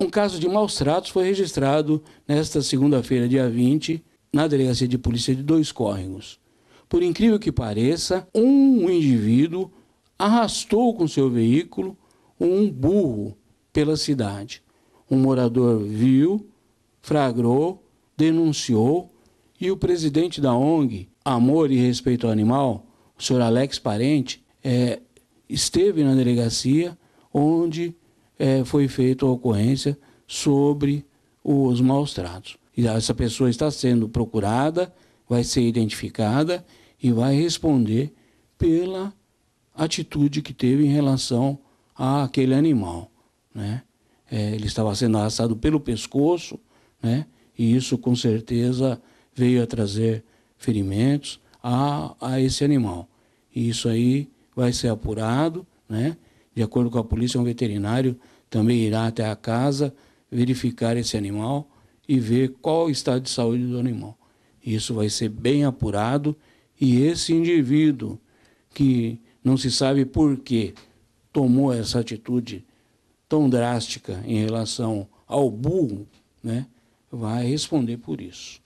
Um caso de maus tratos foi registrado nesta segunda-feira, dia 20, na delegacia de polícia de Dois Córregos. Por incrível que pareça, um indivíduo arrastou com seu veículo um burro pela cidade. Um morador viu, fragrou, denunciou e o presidente da ONG, Amor e Respeito ao Animal, o senhor Alex Parente, é, esteve na delegacia onde é, foi feita a ocorrência sobre os maus tratos. E essa pessoa está sendo procurada, vai ser identificada e vai responder pela atitude que teve em relação àquele animal. Né? É, ele estava sendo arrastado pelo pescoço, né? e isso com certeza veio a trazer ferimentos a, a esse animal. E isso aí vai ser apurado, né? De acordo com a polícia, um veterinário também irá até a casa verificar esse animal e ver qual o estado de saúde do animal. Isso vai ser bem apurado e esse indivíduo que não se sabe por que tomou essa atitude tão drástica em relação ao burro, né, vai responder por isso.